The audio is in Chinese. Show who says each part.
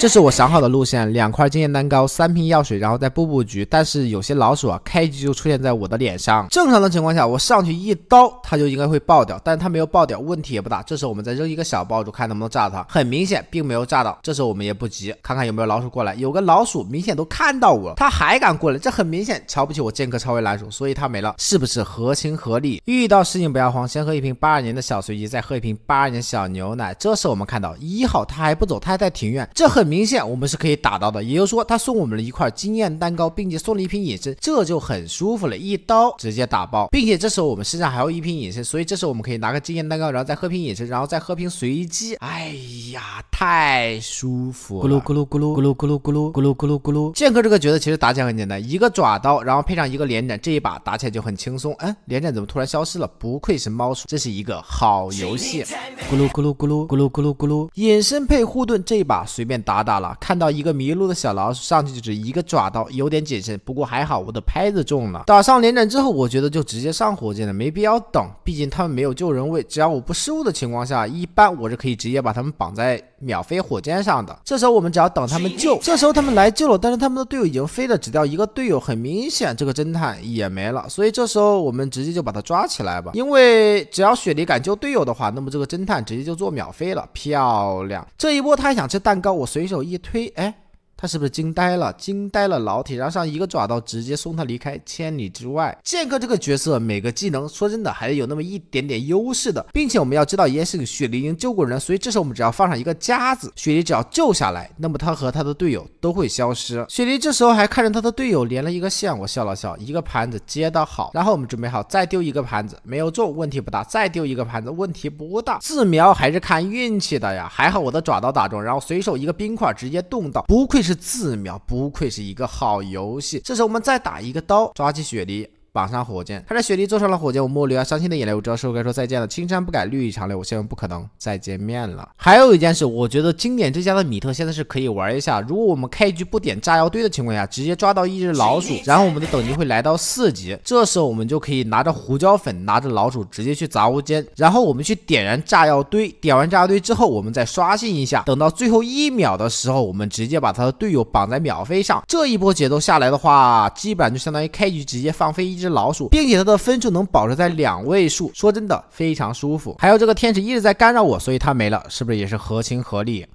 Speaker 1: 这是我想好的路线，两块经验蛋糕，三瓶药水，然后再布布局。但是有些老鼠啊，开局就出现在我的脸上。正常的情况下，我上去一刀，它就应该会爆掉，但是它没有爆掉，问题也不大。这时候我们再扔一个小爆竹，看能不能炸它。很明显，并没有炸到。这时候我们也不急，看看有没有老鼠过来。有个老鼠，明显都看到我，了，它还敢过来，这很明显瞧不起我剑客超威蓝鼠，所以它没了，是不是合情合理？遇到事情不要慌，先喝一瓶八二年的小随机，再喝一瓶八二年小牛奶。这时候我们看到一号，他还不走，他在庭院，这很。明显我们是可以打到的，也就是说他送我们了一块经验蛋糕，并且送了一瓶隐身，这就很舒服了。一刀直接打爆，并且这时候我们身上还有一瓶隐身，所以这时候我们可以拿个经验蛋糕，然后再喝瓶隐身，然后再喝瓶随机。哎呀！太舒服，咕噜咕噜咕噜咕噜咕噜咕噜咕噜咕噜咕噜。剑客这个角色其实打起来很简单，一个爪刀，然后配上一个连斩，这一把打起来就很轻松。哎，连斩怎么突然消失了？不愧是猫鼠，这是一个好游戏。咕噜咕噜咕噜咕噜咕噜咕噜。隐身配护盾，这一把随便打打了。看到一个迷路的小老鼠，上去就是一个爪刀，有点谨慎。不过还好我的拍子中了。打上连斩之后，我觉得就直接上火箭了，没必要等，毕竟他们没有救人位。只要我不失误的情况下，一般我是可以直接把他们绑在。秒飞火箭上的，这时候我们只要等他们救。这时候他们来救了，但是他们的队友已经飞了，只掉一个队友，很明显这个侦探也没了。所以这时候我们直接就把他抓起来吧，因为只要雪梨敢救队友的话，那么这个侦探直接就做秒飞了，漂亮！这一波他还想吃蛋糕，我随手一推，哎。他是不是惊呆了？惊呆了，老铁，然后上一个爪刀，直接送他离开千里之外。剑客这个角色，每个技能说真的还是有那么一点点优势的，并且我们要知道也是雪梨经救过人，所以这时候我们只要放上一个夹子，雪梨只要救下来，那么他和他的队友都会消失。雪梨这时候还看着他的队友连了一个线，我笑了笑，一个盘子接的好，然后我们准备好再丢一个盘子，没有中，问题不大，再丢一个盘子，问题不大，自瞄还是看运气的呀，还好我的爪刀打中，然后随手一个冰块直接冻到，不愧是。是自秒，不愧是一个好游戏。这时候我们再打一个刀，抓起雪梨。绑上火箭，看着雪莉坐上了火箭，我莫留下伤心的眼泪，我知道是我该说再见了。青山不改，绿水长流，我现在不可能再见面了。还有一件事，我觉得经典之家的米特现在是可以玩一下。如果我们开局不点炸药堆的情况下，直接抓到一只老鼠，然后我们的等级会来到四级，这时候我们就可以拿着胡椒粉，拿着老鼠直接去杂物间，然后我们去点燃炸药堆。点完炸药堆之后，我们再刷新一下，等到最后一秒的时候，我们直接把他的队友绑在秒飞上。这一波节奏下来的话，基本就相当于开局直接放飞一只。老鼠，并且它的分数能保持在两位数，说真的非常舒服。还有这个天使一直在干扰我，所以它没了，是不是也是合情合理？